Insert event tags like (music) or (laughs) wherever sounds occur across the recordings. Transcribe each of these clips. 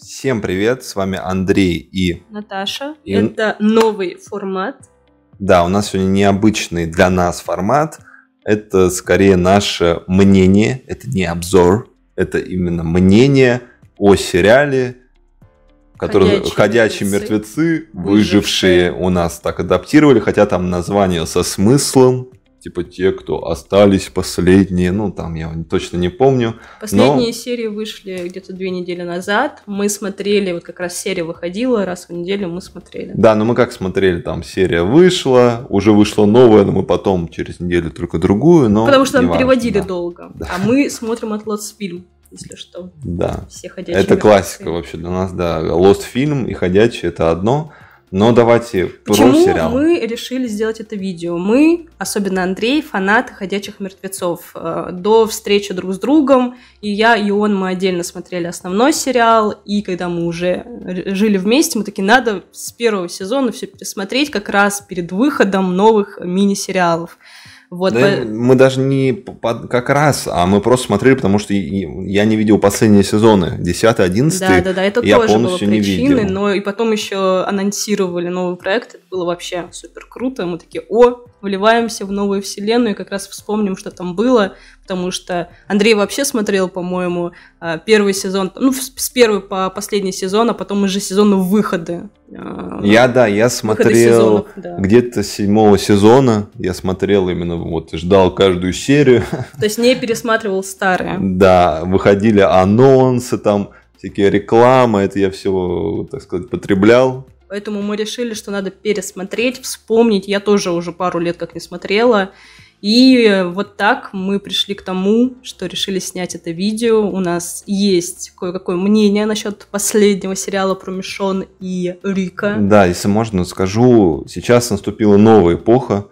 Всем привет, с вами Андрей и... Наташа. И... Это новый формат. Да, у нас сегодня необычный для нас формат. Это скорее наше мнение, это не обзор, это именно мнение о сериале, который «Ходячие, Ходячие мертвецы», мертвецы выжившие. «Выжившие» у нас так адаптировали, хотя там название со смыслом типа те, кто остались последние, ну там я точно не помню. Последние но... серии вышли где-то две недели назад. Мы смотрели, вот как раз серия выходила, раз в неделю мы смотрели. Да, но ну, мы как смотрели, там серия вышла, уже вышла новая, но мы потом через неделю только другую, но... Потому что нам важно, переводили да. долго, да. а мы смотрим от Lost Film если что. Да. Все ходячие. Это мертвецы. классика вообще для нас, да. Lost фильм и ходячие это одно, но давайте Почему про сериал. мы решили сделать это видео? Мы, особенно Андрей, фанаты «Ходячих мертвецов». Э, до встречи друг с другом, и я, и он, мы отдельно смотрели основной сериал, и когда мы уже жили вместе, мы такие, надо с первого сезона все пересмотреть как раз перед выходом новых мини-сериалов. Вот, да, по... Мы даже не под, как раз, а мы просто смотрели, потому что я не видел последние сезоны, 10 11 Да, да, да, это я тоже было причины, но и потом еще анонсировали новый проект, это было вообще супер круто, мы такие, о, вливаемся в новую вселенную и как раз вспомним, что там было, потому что Андрей вообще смотрел, по-моему, э, первый сезон, ну, с первого по последний сезон, а потом уже сезоны выходы. Э, я, да, я смотрел сезонов, да. где-то седьмого сезона, я смотрел именно, вот, ждал каждую серию. То есть не пересматривал старые. Да, выходили анонсы там, всякие рекламы, это я все, так сказать, потреблял. Поэтому мы решили, что надо пересмотреть, вспомнить. Я тоже уже пару лет как не смотрела. И вот так мы пришли к тому, что решили снять это видео. У нас есть кое-какое мнение насчет последнего сериала про Мишон и Рика. Да, если можно, скажу, сейчас наступила новая эпоха.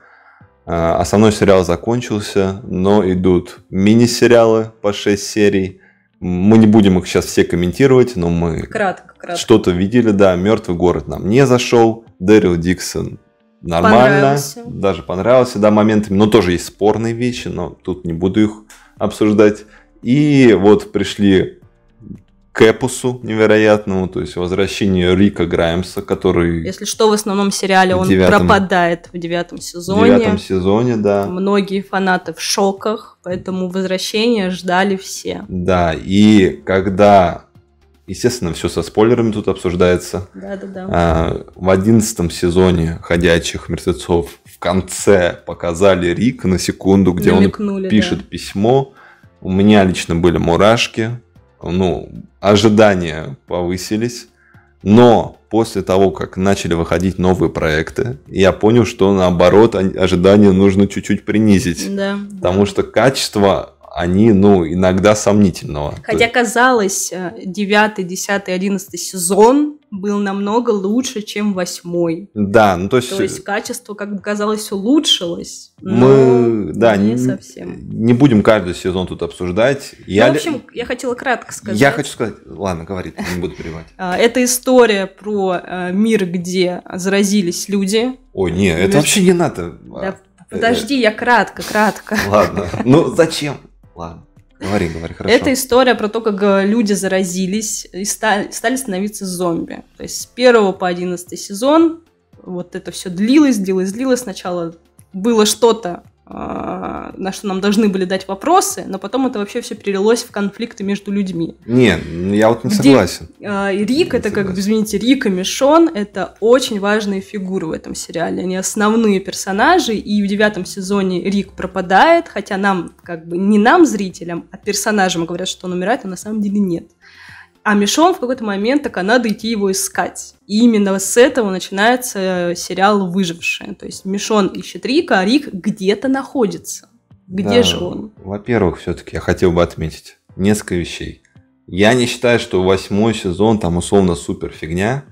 А, основной сериал закончился, но идут мини-сериалы по 6 серий. Мы не будем их сейчас все комментировать, но мы кратко, кратко. что-то видели, да, мертвый город нам не зашел, Дэрил Диксон нормально, понравился. даже понравился, да, моментами, но тоже есть спорные вещи, но тут не буду их обсуждать. И вот пришли Кэпусу невероятному, то есть возвращение Рика Граймса, который... Если что, в основном сериале он девятом, пропадает в девятом сезоне. В девятом сезоне, да. Многие фанаты в шоках, поэтому возвращение ждали все. Да, и когда... Естественно, все со спойлерами тут обсуждается. Да-да-да. А, в одиннадцатом сезоне «Ходячих мертвецов» в конце показали Рика на секунду, где Намекнули, он пишет да. письмо. У меня лично были мурашки, ну, ожидания повысились. Но после того, как начали выходить новые проекты, я понял, что наоборот ожидания нужно чуть-чуть принизить. Да. Потому что качество они, ну, иногда сомнительного. Хотя, казалось, 9, 10, 11 сезон был намного лучше, чем восьмой. Да, ну то есть... То есть качество, как бы казалось, улучшилось. Мы, да, не, не совсем. Не будем каждый сезон тут обсуждать. Я... Ну, в общем, я хотела кратко сказать. Я хочу сказать... Ладно, говори, не буду перебивать. А, это история про э, мир, где заразились люди. Ой, не, это вообще не надо. Подожди, я кратко, кратко. Ладно, ну зачем? Ладно. Говори, говори, хорошо. Это история про то, как э, люди заразились и стали, стали становиться зомби. То есть с первого по одиннадцатый сезон вот это все длилось, длилось, длилось. Сначала было что-то а, на что нам должны были дать вопросы, но потом это вообще все перелилось в конфликты между людьми. Не, я вот не Где, согласен. Э, Рик не это согласен. как, извините, Рик и Мишон это очень важные фигуры в этом сериале, они основные персонажи, и в девятом сезоне Рик пропадает, хотя нам, как бы, не нам, зрителям, а персонажам говорят, что он умирает, а на самом деле нет. А Мишон в какой-то момент так надо идти его искать. И именно с этого начинается э, сериал «Выжившие». То есть Мишон ищет Рика, а Рик где-то находится. Где да, же он? Во-первых, все-таки я хотел бы отметить несколько вещей. Я не считаю, что восьмой сезон там условно супер фигня.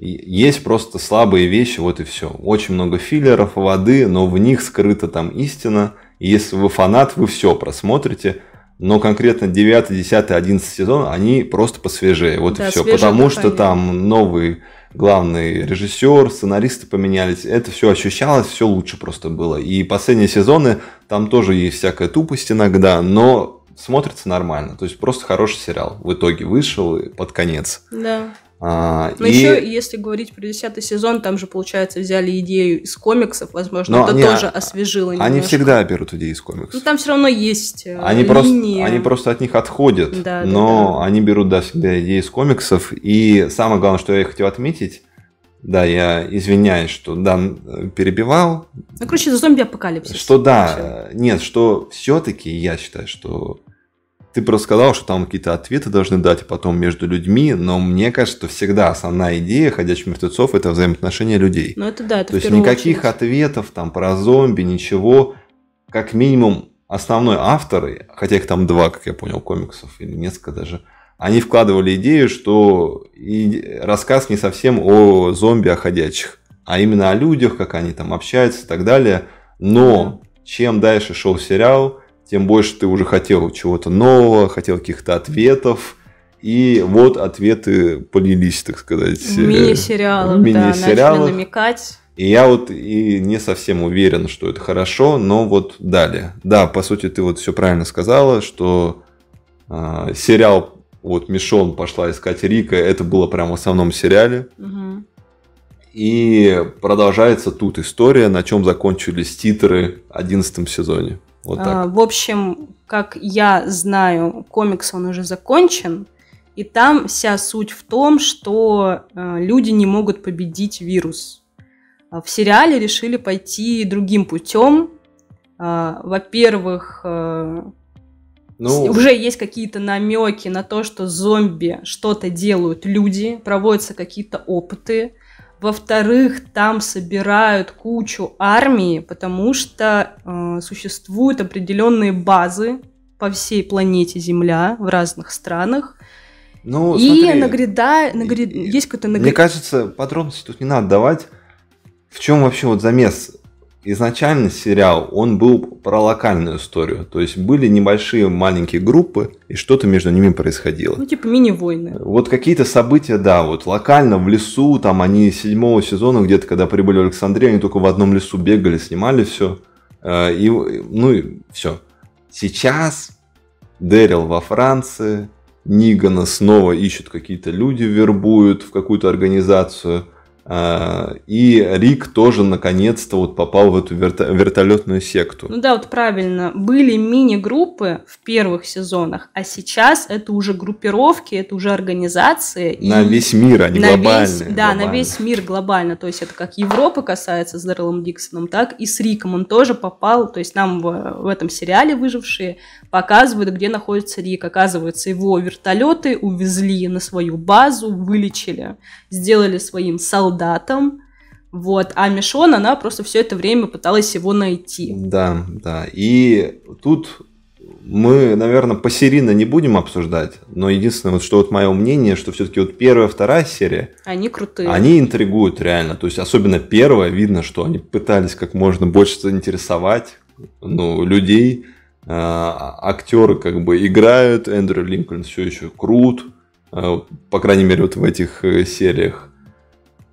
Есть просто слабые вещи, вот и все. Очень много филлеров, воды, но в них скрыта там истина. И если вы фанат, вы все просмотрите но конкретно 9, 10, 11 сезон, они просто посвежее. Вот да, и все. Потому дыхание. что там новый главный режиссер, сценаристы поменялись. Это все ощущалось, все лучше просто было. И последние сезоны, там тоже есть всякая тупость иногда, но смотрится нормально. То есть просто хороший сериал. В итоге вышел и под конец. Да. А, но и... еще, если говорить про десятый сезон, там же, получается, взяли идею из комиксов, возможно, Но это они, тоже освежило немножко. Они всегда берут идеи из комиксов. Ну, там все равно есть э, они линия. Просто, они просто от них отходят. Да, но да, да. они берут, да, всегда идеи из комиксов. И самое главное, что я хотел отметить, да, я извиняюсь, что да, э, перебивал. Ну, короче, это зомби-апокалипсис. Что да, вообще. нет, что все-таки я считаю, что ты просто сказал, что там какие-то ответы должны дать, а потом между людьми, но мне кажется, что всегда основная идея ходячих мертвецов – это взаимоотношения людей. Ну это да, это То есть никаких очередь. ответов там про зомби, ничего. Как минимум, основной авторы, хотя их там два, как я понял, комиксов, или несколько даже, они вкладывали идею, что и рассказ не совсем о зомби, о ходячих, а именно о людях, как они там общаются и так далее. Но чем дальше шел сериал, тем больше ты уже хотел чего-то нового, хотел каких-то ответов. И вот ответы полились, так сказать. Э, Мини-сериалом, мини да, начали намекать. И я вот и не совсем уверен, что это хорошо, но вот далее. Да, по сути, ты вот все правильно сказала, что э, сериал, вот Мишон пошла искать Рика, это было прям в основном сериале. Угу. И продолжается тут история, на чем закончились титры в 11 сезоне. Вот а, так. А, в общем, как я знаю, комикс он уже закончен, и там вся суть в том, что а, люди не могут победить вирус. А в сериале решили пойти другим путем. А, во-первых, э, ну... уже есть какие-то намеки на то, что зомби что-то делают люди, проводятся какие-то опыты во-вторых, там собирают кучу армии, потому что э, существуют определенные базы по всей планете Земля в разных странах. Ну, и смотри, нагряда... Нагря... есть какой-то нагряд... Мне кажется, подробности тут не надо давать. В чем вообще вот замес? Изначально сериал, он был про локальную историю. То есть были небольшие маленькие группы, и что-то между ними происходило. Ну, типа мини-войны. Вот какие-то события, да, вот локально в лесу, там они седьмого сезона где-то, когда прибыли в Александрию, они только в одном лесу бегали, снимали все. Э, и, ну и все. Сейчас Дэрил во Франции, Нигана снова ищут какие-то люди, вербуют в какую-то организацию – а, и Рик тоже наконец-то вот попал в эту верто- вертолетную секту. Ну да, вот правильно. Были мини-группы в первых сезонах, а сейчас это уже группировки, это уже организации. На и... весь мир, они на глобальные. Весь, да, глобально. на весь мир глобально. То есть это как Европа касается с Дэрилом Диксоном, так и с Риком. Он тоже попал, то есть нам в, в этом сериале «Выжившие» показывают, где находится Рик. Оказывается, его вертолеты увезли на свою базу, вылечили, сделали своим салоном солдатом. Вот, а Мишон, она просто все это время пыталась его найти. Да, да. И тут мы, наверное, посерийно не будем обсуждать, но единственное, вот что вот мое мнение, что все-таки вот первая, вторая серия... Они крутые. Они интригуют реально, то есть особенно первая, видно, что они пытались как можно больше заинтересовать ну, людей, а, актеры как бы играют, Эндрю Линкольн все еще крут, а, по крайней мере вот в этих э, сериях.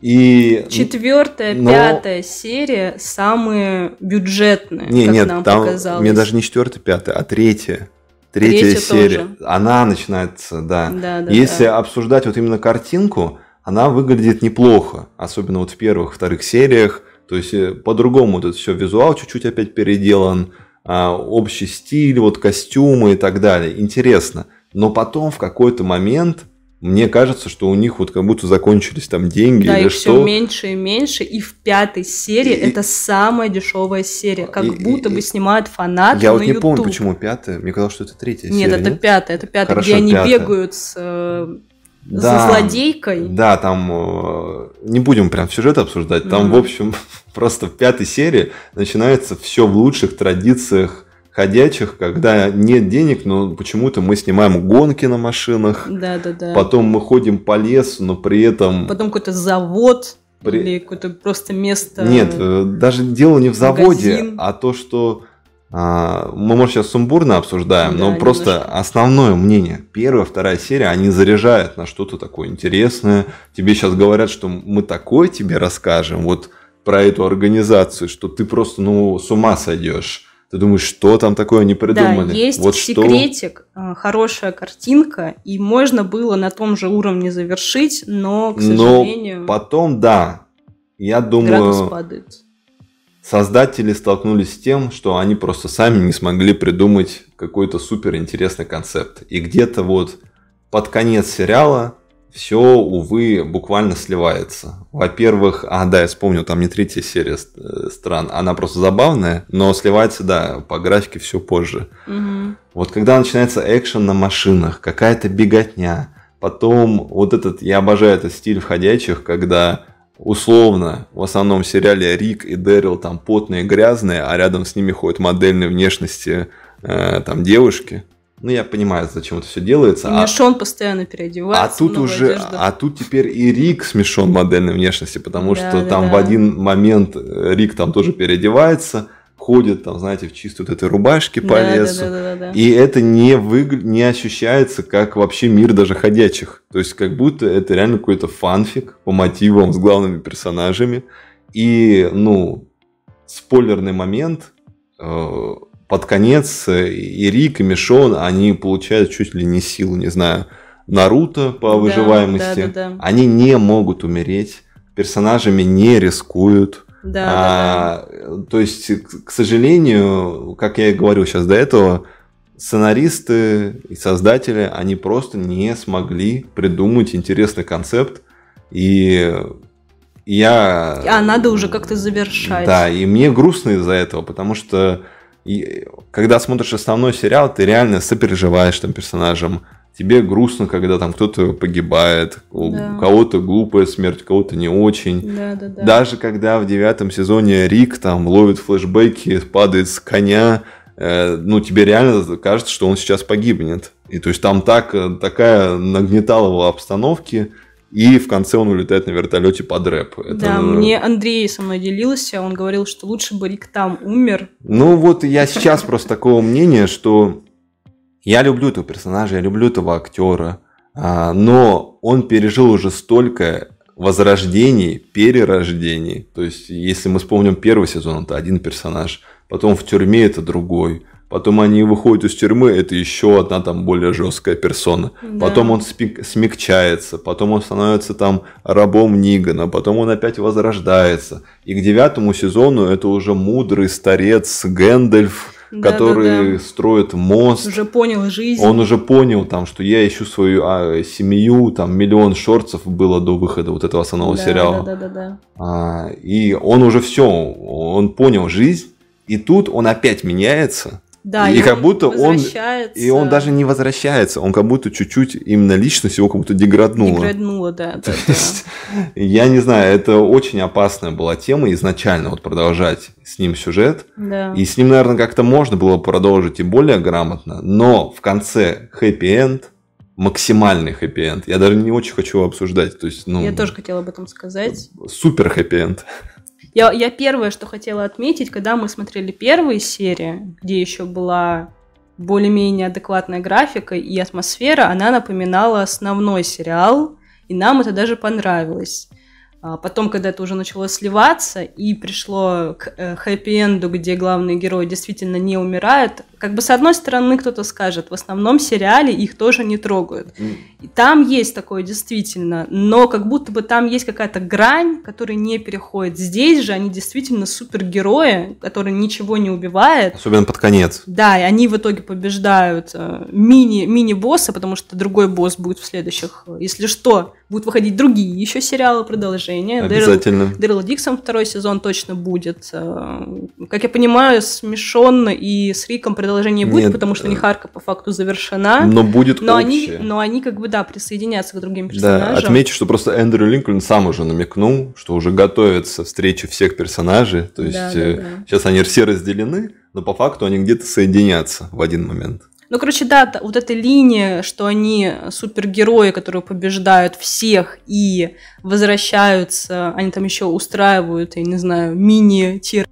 И, Четвертая, но... пятая серия самые бюджетные, не, как нет, нам там, показалось. Мне даже не четвертая, пятая, а третья. Третья, третья серия. Тоже. Она начинается, да. да, да Если да. обсуждать вот именно картинку, она выглядит неплохо, особенно вот в первых, вторых сериях. То есть э, по-другому тут все визуал чуть-чуть опять переделан, а, общий стиль, вот костюмы и так далее. Интересно. Но потом в какой-то момент мне кажется, что у них вот как будто закончились там деньги да, или и что. Да, все меньше и меньше, и в пятой серии и, это самая дешевая серия, как и, будто и, бы снимают фанаты Я на вот не YouTube. помню, почему пятая, мне казалось, что это третья нет, серия. Это нет, это пятая, это пятая, Хорошо, где пятая. они бегают с, э, да, за злодейкой. Да, там э, не будем прям сюжет обсуждать, там mm. в общем (laughs) просто в пятой серии начинается все в лучших традициях ходячих, когда нет денег, но почему-то мы снимаем гонки на машинах. Да, да, да. Потом мы ходим по лесу, но при этом... Потом какой-то завод при... или какое-то просто место. Нет, э, даже дело не в заводе, магазин. а то, что а, мы, может, сейчас сумбурно обсуждаем, да, но просто немножко. основное мнение. Первая, вторая серия, они заряжают на что-то такое интересное. Тебе сейчас говорят, что мы такое тебе расскажем, вот про эту организацию, что ты просто, ну, с ума сойдешь ты думаешь, что там такое не придумали? Да, есть вот секретик, что... Э, хорошая картинка, и можно было на том же уровне завершить, но, к сожалению... Но потом, да, я думаю... падает. Создатели столкнулись с тем, что они просто сами не смогли придумать какой-то суперинтересный концепт. И где-то вот под конец сериала все, увы, буквально сливается. Во-первых, а да, я вспомнил, там не третья серия э, стран, она просто забавная, но сливается, да, по графике все позже. Угу. Вот когда начинается экшен на машинах, какая-то беготня, потом вот этот, я обожаю этот стиль входящих, когда условно в основном в сериале Рик и Дэрил там потные, грязные, а рядом с ними ходят модельные внешности э, там девушки. Ну, я понимаю, зачем это все делается. И а... Мишон постоянно переодевается. А тут уже, одежда. а тут теперь и Рик смешон модельной внешности, потому да, что да, там да. в один момент э, Рик там тоже переодевается, ходит там, знаете, в чистой вот этой рубашке по да, лесу. Да, да, да, да, да. И это не, выгля... не ощущается как вообще мир даже ходячих. То есть как будто это реально какой-то фанфик по мотивам с главными персонажами. И, ну, спойлерный момент э, – под конец э, и Рик, и Мишон, они получают чуть ли не силу, не знаю, Наруто по выживаемости. Да, да, да. Они не могут умереть, персонажами не рискуют. Да, а, да, да. То есть, к сожалению, как я и говорил сейчас до этого, сценаристы и создатели, они просто не смогли придумать интересный концепт. И я... А надо уже как-то завершать. Да, и мне грустно из-за этого, потому что и когда смотришь основной сериал, ты реально сопереживаешь там персонажам. Тебе грустно, когда там кто-то погибает, да. у кого-то глупая смерть, у кого-то не очень. Да, да, да. Даже когда в девятом сезоне Рик там ловит флешбеки, падает с коня, э, ну, тебе реально кажется, что он сейчас погибнет. И то есть там так, э, такая нагнеталова обстановки, обстановке, и в конце он улетает на вертолете под рэп. Это... Да, мне Андрей со мной делился, он говорил, что лучше бы Рик там умер. Ну вот я сейчас просто такого мнения, что я люблю этого персонажа, я люблю этого актера, а, но он пережил уже столько возрождений, перерождений. То есть, если мы вспомним первый сезон, это один персонаж, потом в тюрьме это другой, Потом они выходят из тюрьмы, это еще одна там более жесткая персона. Да. Потом он смягчается, потом он становится там рабом Нигана, потом он опять возрождается. И к девятому сезону это уже мудрый старец Гэндальф, да, который да, да. строит мост. Уже понял жизнь. Он уже понял, там, что я ищу свою а, семью, там миллион шорцев было до выхода вот этого основного да, сериала. Да, да, да, А, и он уже все, он понял жизнь, и тут он опять меняется да, и, и как будто он и он даже не возвращается, он как будто чуть-чуть именно личность его как будто деграднула. Деграднула, да. да, да. (laughs) Я не знаю, это очень опасная была тема изначально вот продолжать с ним сюжет. Да. И с ним, наверное, как-то можно было продолжить и более грамотно, но в конце хэппи-энд максимальный хэппи-энд. Я даже не очень хочу обсуждать. То есть, ну, Я тоже хотела об этом сказать. Супер хэппи-энд. Я, я первое, что хотела отметить, когда мы смотрели первые серии, где еще была более-менее адекватная графика и атмосфера, она напоминала основной сериал, и нам это даже понравилось. А потом, когда это уже начало сливаться и пришло к э, хэппи-энду, где главные герои действительно не умирают, как бы с одной стороны кто-то скажет, в основном сериале их тоже не трогают. И там есть такое действительно, но как будто бы там есть какая-то грань, которая не переходит. Здесь же они действительно супергерои, которые ничего не убивают. Особенно под конец. Да, и они в итоге побеждают э, мини, мини-босса, потому что другой босс будет в следующих, э, если что, будут выходить другие еще сериалы продолжения продолжение. Обязательно. Дэрил, Диксон второй сезон точно будет. Э, как я понимаю, смешон и с Риком продолжение будет, Нет, потому что Нехарка э, по факту завершена. Но будет но они, но они как бы, да, присоединятся к другим персонажам. Да, отмечу, что просто Эндрю Линкольн сам уже намекнул, что уже готовится встреча всех персонажей. То есть да, да, э, да. сейчас они все разделены, но по факту они где-то соединятся в один момент. Ну, короче, да, вот эта линия, что они супергерои, которые побеждают всех и возвращаются, они там еще устраивают, я не знаю, мини-тир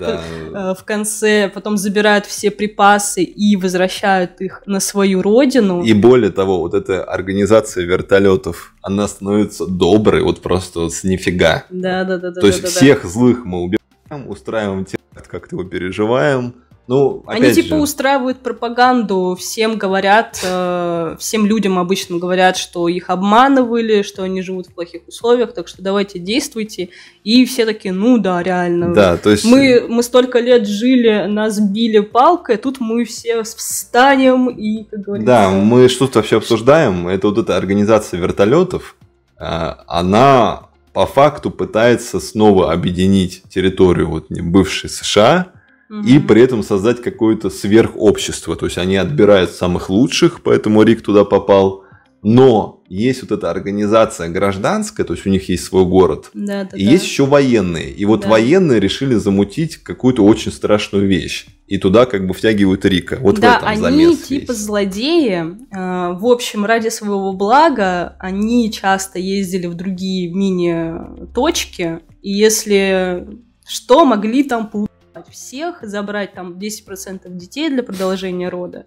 да. (laughs) Э, в конце, потом забирают все припасы и возвращают их на свою родину. И более того, вот эта организация вертолетов, она становится доброй вот просто вот с нифига. Да, да, да. То да, есть да, всех да. злых мы убиваем, устраиваем теракт, как-то его переживаем, ну, Они типа же. устраивают пропаганду, всем говорят, э, всем людям обычно говорят, что их обманывали, что они живут в плохих условиях, так что давайте действуйте. И все такие, ну да, реально. Да, то есть... Мы, мы столько лет жили, нас били палкой, тут мы все встанем и, как говорится... Да, мы что-то вообще обсуждаем. Это вот эта организация вертолетов, э, а, она по факту пытается снова объединить территорию вот бывшей США и при этом создать какое-то сверхобщество. То есть они отбирают самых лучших, поэтому Рик туда попал. Но есть вот эта организация гражданская, то есть у них есть свой город, да, да, и да. есть еще военные. И вот да. военные решили замутить какую-то очень страшную вещь. И туда как бы втягивают Рика. Вот да, в этом они замес типа есть. злодеи. Э, в общем, ради своего блага они часто ездили в другие мини-точки. И если что, могли там получить обрабатывать всех, забрать там 10% детей для продолжения рода.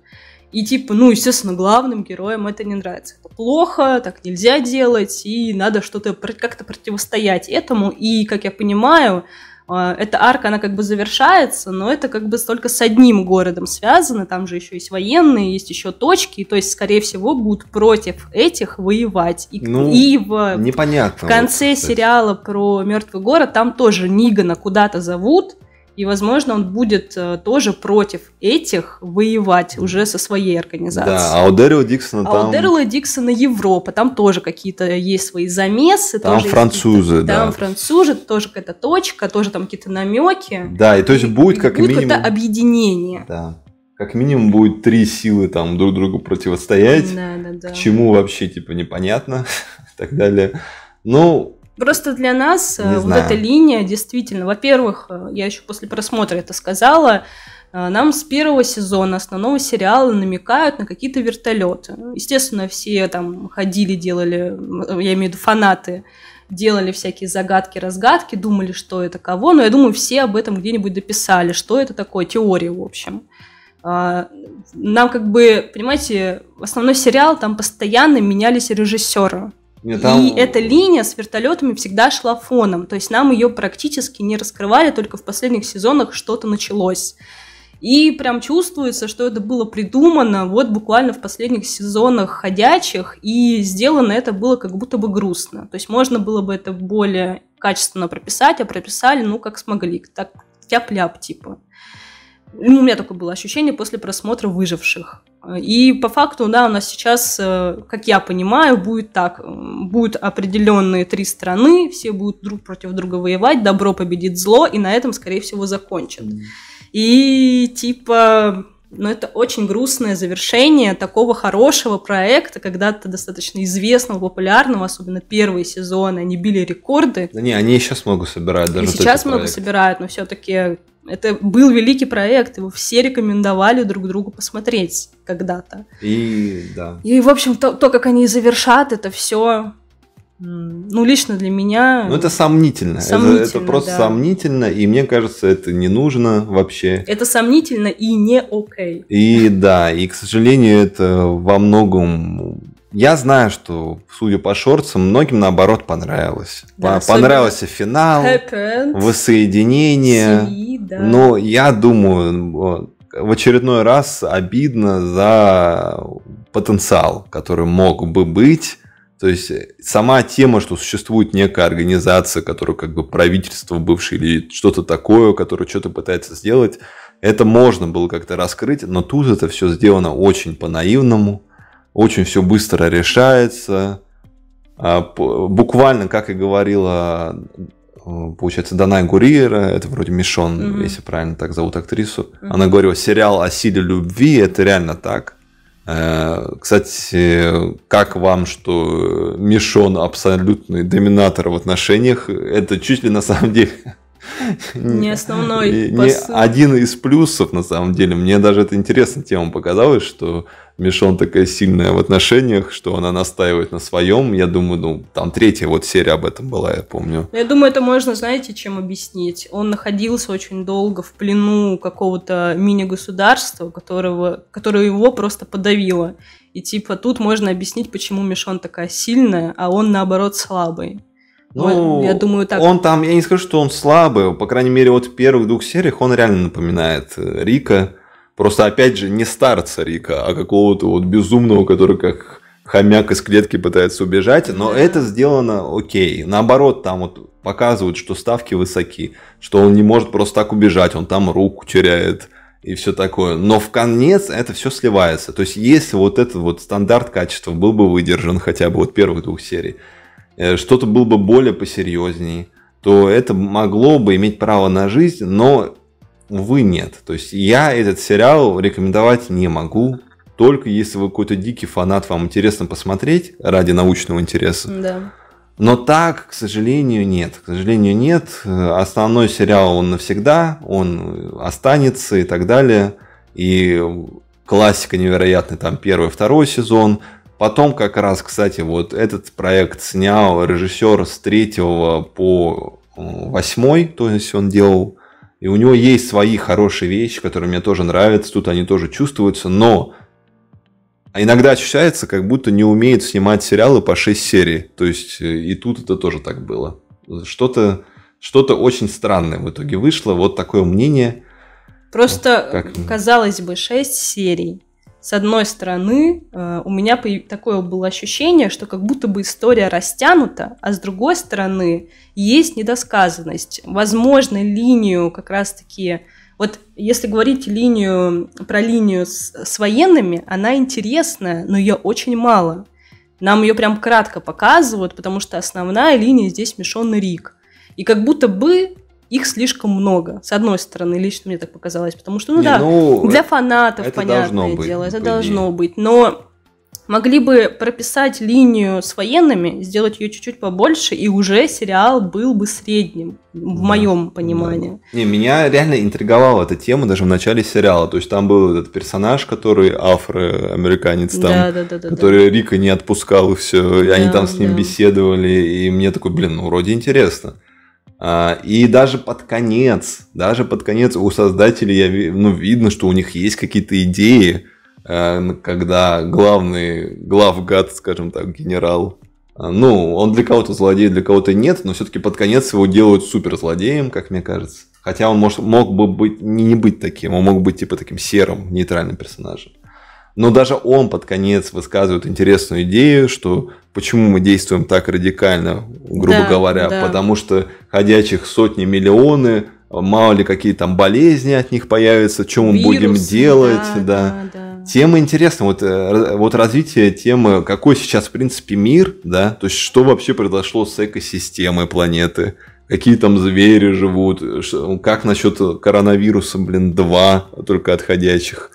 И типа, ну, естественно, главным героям это не нравится. Это плохо, так нельзя делать, и надо что-то как-то противостоять этому. И, как я понимаю, а, эта арка, она как бы завершается, но это как бы только с одним городом связано, там же еще есть военные, есть еще точки, то есть, скорее всего, будут против этих воевать. И, ну, и в, непонятно, в конце вот, сериала про мертвый город там тоже Нигана куда-то зовут, и, возможно, он будет э, тоже против этих воевать уже со своей организацией. Да, а у Дэрила Диксона а там... у Дэрила Диксона Европа, там тоже какие-то есть свои замесы. Там французы, да. Там французы, тоже какая-то точка, тоже там какие-то намеки. Да, и то есть будет как будет минимум... какое-то объединение. Да. Как минимум будет три силы там друг другу противостоять. Да, да, да. К чему вообще, типа, непонятно (laughs) и так далее. Ну, Просто для нас не э, вот знаю. эта линия действительно, во-первых, э, я еще после просмотра это сказала, э, нам с первого сезона основного сериала намекают на какие-то вертолеты. Естественно, все там ходили, делали, я имею в виду фанаты, делали всякие загадки, разгадки, думали, что это кого, но я думаю, все об этом где-нибудь дописали, что это такое, Теория, в общем. А, нам как бы, понимаете, основной сериал, там постоянно менялись режиссеры там... И эта линия с вертолетами всегда шла фоном. То есть нам ее практически не раскрывали, только в последних сезонах что-то началось. И прям чувствуется, что это было придумано вот буквально в последних сезонах «Ходячих», и сделано это было как будто бы грустно. То есть можно было бы это более качественно прописать, а прописали, ну, как смогли, так тяп-ляп типа ну, у меня такое было ощущение после просмотра «Выживших». И по факту, да, у нас сейчас, э, как я понимаю, будет так. Будут определенные три страны, все будут друг против друга воевать, добро победит зло, и на этом, скорее всего, закончат. И типа но это очень грустное завершение такого хорошего проекта, когда-то достаточно известного, популярного, особенно первые сезоны, они били рекорды. Да не, они сейчас много собирают. Даже и сейчас много проект. собирают, но все-таки это был великий проект, его все рекомендовали друг другу посмотреть когда-то. И да. И, в общем, то, то как они завершат это все, ну, лично для меня... Ну, это сомнительно. сомнительно это, это просто да. сомнительно, и мне кажется, это не нужно вообще. Это сомнительно и не окей. И да, и, к сожалению, это во многом... Я знаю, что, судя по шорцам, многим, наоборот, понравилось. Да, понравился финал, Happened. воссоединение. Семьи, да. Но я думаю, в очередной раз обидно за потенциал, который мог бы быть то есть э, сама тема, что существует некая организация, которая как бы правительство бывшее или что-то такое, которое что-то пытается сделать, это можно было как-то раскрыть, но тут это все сделано очень по-наивному, очень все быстро решается. А буквально, как и говорила, получается, Данай Гуриера, это вроде Мишон, mm-hmm. если правильно так зовут актрису, mm-hmm. она говорила, сериал о силе любви, это реально так. Э, кстати, как вам, что Мишон абсолютный доминатор в отношениях? Это чуть ли на самом деле не основной. Не один из плюсов, на самом деле. Мне даже это интересная тема показалась, что Мишон такая сильная в отношениях, что она настаивает на своем. Я думаю, ну, там третья вот серия об этом была, я помню. Ну, я думаю, это можно, знаете, чем объяснить. Он находился очень долго в плену какого-то мини-государства, которого, которое его просто подавило. И типа тут можно объяснить, почему Мишон такая сильная, а он наоборот слабый. Ну, ну, я думаю, так. Он там, я не скажу, что он слабый, по крайней мере, вот в первых двух сериях он реально напоминает э, Рика. Просто, опять же, не старца Рика, а какого-то вот безумного, который как хомяк из клетки пытается убежать, но это сделано окей. Наоборот, там вот показывают, что ставки высоки, что он не может просто так убежать, он там руку теряет и все такое. Но в конец это все сливается. То есть, если вот этот вот стандарт качества был бы выдержан хотя бы вот первых двух серий, Э, что-то было бы более посерьезнее, то это могло бы иметь право на жизнь, но, увы, нет. То есть я этот сериал рекомендовать не могу, только если вы какой-то дикий фанат, вам интересно посмотреть ради научного интереса. Да. Но так, к сожалению, нет. К сожалению, нет. Основной сериал, он навсегда, он останется и так далее. И классика невероятная, там первый, второй сезон – Потом как раз, кстати, вот этот проект снял режиссер с третьего по э, восьмой, то есть он делал. И у него есть свои хорошие вещи, которые мне тоже нравятся, тут они тоже чувствуются, но а иногда ощущается, как будто не умеет снимать сериалы по 6 серий. То есть э, и тут это тоже так было. Что-то что очень странное в итоге вышло, вот такое мнение. Просто, как... казалось бы, 6 серий с одной стороны, э, у меня такое было ощущение, что как будто бы история растянута, а с другой стороны, есть недосказанность. Возможно, линию как раз-таки... Вот если говорить линию, про линию с, с военными, она интересная, но ее очень мало. Нам ее прям кратко показывают, потому что основная линия здесь Мишон и Рик. И как будто бы их слишком много. С одной стороны, лично мне так показалось, потому что, ну не, да, ну, для э, фанатов, это понятное быть, дело, это должно быть. Но могли бы прописать линию с военными, сделать ее чуть-чуть побольше, и уже сериал был бы средним, в да, моем понимании. Да. Не, меня реально интриговала эта тема даже в начале сериала. То есть там был этот персонаж, который афроамериканец там, да, да, да, да, который да. Рика не отпускал и все, и да, они там с ним да. беседовали, и мне такой, блин, ну вроде интересно. А, и даже под конец, даже под конец у создателей я, ну, видно, что у них есть какие-то идеи, э, когда главный, главгад, скажем так, генерал, а, ну, он для кого-то злодей, для кого-то нет, но все-таки под конец его делают супер злодеем, как мне кажется. Хотя он может, мог бы быть, не, не быть таким, он мог быть типа таким серым, нейтральным персонажем. Но даже он под конец высказывает интересную идею, что почему мы действуем так радикально, грубо да, говоря, да. потому что ходячих сотни миллионы, а, мало ли какие там болезни от них появятся, чем мы будем делать, да. да. да, да. Тема интересна, вот, э, вот развитие темы, какой сейчас в принципе мир, да, то есть что вообще произошло с экосистемой планеты, какие там звери живут, как насчет коронавируса, блин, два только отходящих.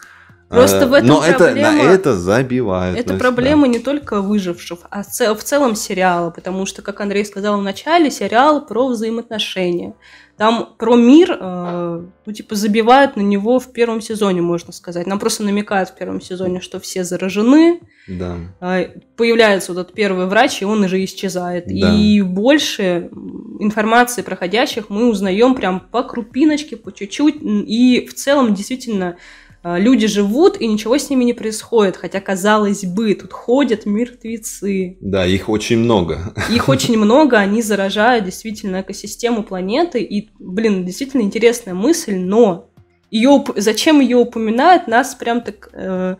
Просто э, в этом Но проблема, это, на это забивают. Это есть, проблема да. не только выживших, а в целом сериала, потому что, как Андрей сказал в начале, сериал про взаимоотношения. Там про мир, э, ну, типа, забивают на него в первом сезоне, можно сказать. Нам просто намекают в первом сезоне, что все заражены. Да. Э, появляется вот этот первый врач, и он уже исчезает. Да. И больше информации проходящих мы узнаем прям по крупиночке, по чуть-чуть. И в целом, действительно, а, люди живут, и ничего с ними не происходит, хотя, казалось бы, тут ходят мертвецы. Да, их очень много. Их очень (laughs) много, они заражают действительно экосистему планеты, и, блин, действительно интересная мысль, но ее, зачем ее упоминают, нас прям так... Э,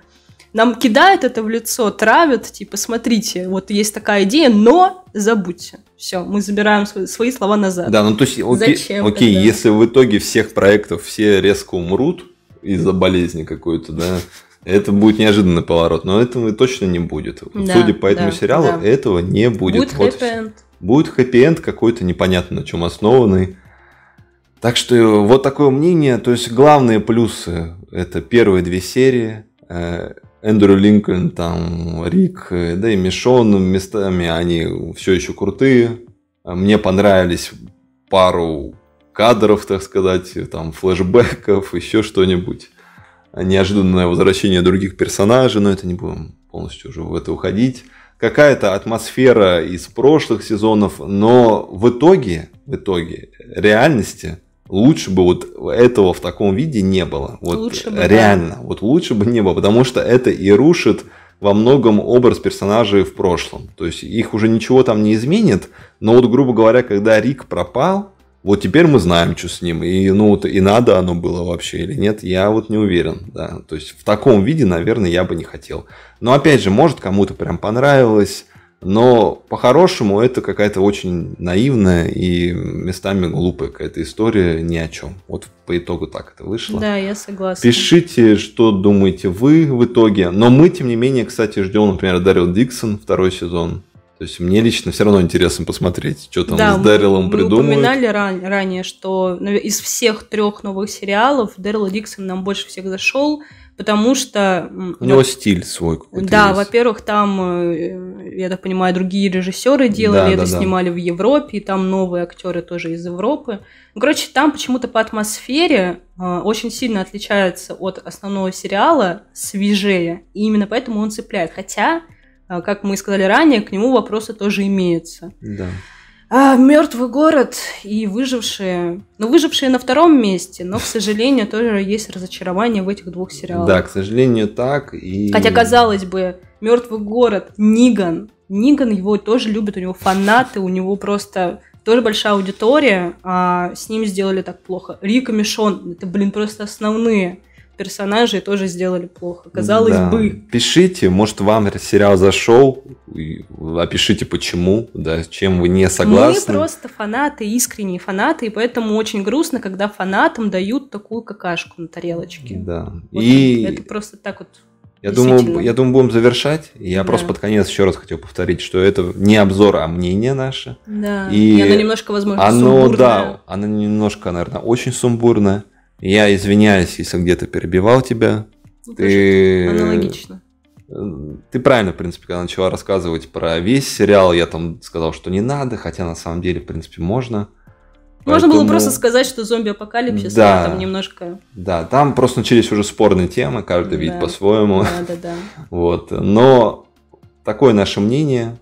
нам кидают это в лицо, травят, типа, смотрите, вот есть такая идея, но забудьте. Все, мы забираем свои, слова назад. Да, ну то есть, окей, Зачем окей если в итоге всех проектов все резко умрут, из-за болезни какой-то, да. Это будет неожиданный поворот, но этого точно не будет. Да, Судя по этому да, сериалу, да. этого не будет. Будет вот хэппи-энд. Будет хэппи-энд какой-то непонятно на чем основанный. Так что э, вот такое мнение. То есть главные плюсы – это первые две серии. Э, Эндрю Линкольн, там Рик, э, да и Мишон местами, они все еще крутые. Мне понравились пару кадров, так сказать, там флешбеков, еще что-нибудь. Неожиданное возвращение других персонажей, но это не будем полностью уже в это уходить. Какая-то атмосфера из прошлых сезонов, но в итоге, в итоге реальности лучше бы вот этого в таком виде не было. Вот лучше бы, реально, да. вот лучше бы не было, потому что это и рушит во многом образ персонажей в прошлом. То есть их уже ничего там не изменит, но вот, грубо говоря, когда Рик пропал, вот теперь мы знаем, что с ним. И, ну, вот, и надо оно было вообще или нет, я вот не уверен. Да. То есть в таком виде, наверное, я бы не хотел. Но опять же, может, кому-то прям понравилось. Но по-хорошему это какая-то очень наивная и местами глупая какая-то история ни о чем. Вот по итогу так это вышло. Да, я согласна. Пишите, что думаете вы в итоге. Но мы, тем не менее, кстати, ждем, например, Дарил Диксон второй сезон. То есть мне лично все равно интересно посмотреть, что там да, с Дэрилом мы, придумают. Мы упоминали ран, ранее, что ну, из всех трех новых сериалов Дэрил Диксон нам больше всех зашел, потому что... У него вот, стиль свой какой-то Да, во-первых, там, э, я так понимаю, другие режиссеры делали да, это, да, снимали да. в Европе, и там новые актеры тоже из Европы. Ну, короче, там почему-то по атмосфере э, очень сильно отличается от основного сериала, свежее, и именно поэтому он цепляет. Хотя а, как мы сказали ранее, к нему вопросы тоже имеются. Да. А, мертвый город и выжившие. Ну, выжившие на втором месте, но, к (laughs) сожалению, тоже есть разочарование в этих двух сериалах. Да, к сожалению, так. И... Хотя, казалось бы, мертвый город, Ниган. Ниган его тоже любят, у него фанаты, у него просто тоже большая аудитория, а с ним сделали так плохо. Рик и Мишон, это, блин, просто основные персонажей тоже сделали плохо. Казалось да. бы. Пишите, может, вам сериал зашел, опишите почему, да, чем вы не согласны. Мы просто фанаты, искренние фанаты, и поэтому очень грустно, когда фанатам дают такую какашку на тарелочке. Да. Вот и... Это просто так вот я думаю, я думаю, будем завершать. Я да. просто под конец еще раз хотел повторить, что это не обзор, а мнение наше. Да. И, и оно немножко, возможно, оно, сумбурное. Да, оно немножко, наверное, очень сумбурное. Я извиняюсь, если где-то перебивал тебя. Ну, ты... Аналогично. Э, ты правильно, в принципе, когда начала рассказывать про весь сериал, я там сказал, что не надо, хотя на самом деле, в принципе, можно. Можно Поэтому... было просто сказать, что зомби-апокалипсис, да, там немножко... Да, там просто начались уже спорные темы, каждый да. вид по-своему. Да, да, да. (laughs) Вот, но такое наше мнение.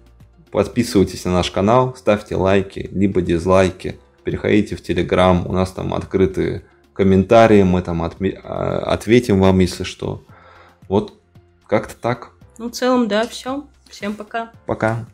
Подписывайтесь на наш канал, ставьте лайки, либо дизлайки. Переходите в Телеграм, у нас там открытые комментарии, мы там отме- а, ответим вам, если что. Вот как-то так. Ну, в целом, да, все. Всем пока. Пока.